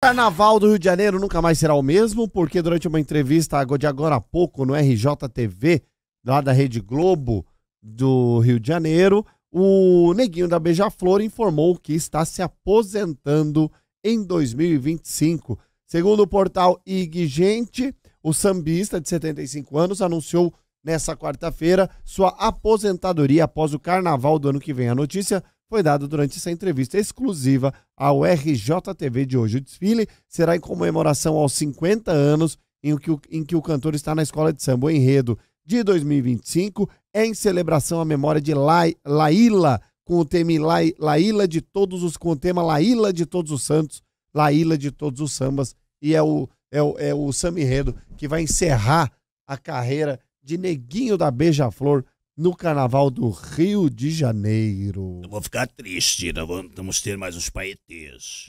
Carnaval do Rio de Janeiro nunca mais será o mesmo, porque durante uma entrevista de agora a pouco no RJTV, lá da Rede Globo do Rio de Janeiro, o neguinho da Beija-Flor informou que está se aposentando em 2025. Segundo o portal IG Gente, o sambista de 75 anos anunciou nessa quarta-feira sua aposentadoria após o carnaval do ano que vem. A notícia foi dado durante essa entrevista exclusiva ao RJTV de hoje. O desfile será em comemoração aos 50 anos em que o, em que o cantor está na escola de samba. O enredo de 2025 é em celebração à memória de Laíla, com o tema Laíla de todos os com o tema Laíla de todos os santos, Laíla de todos os sambas e é o é o, é o samba enredo que vai encerrar a carreira de Neguinho da Beija-Flor no Carnaval do Rio de Janeiro. Eu vou ficar triste, não né? vamos ter mais uns paetês.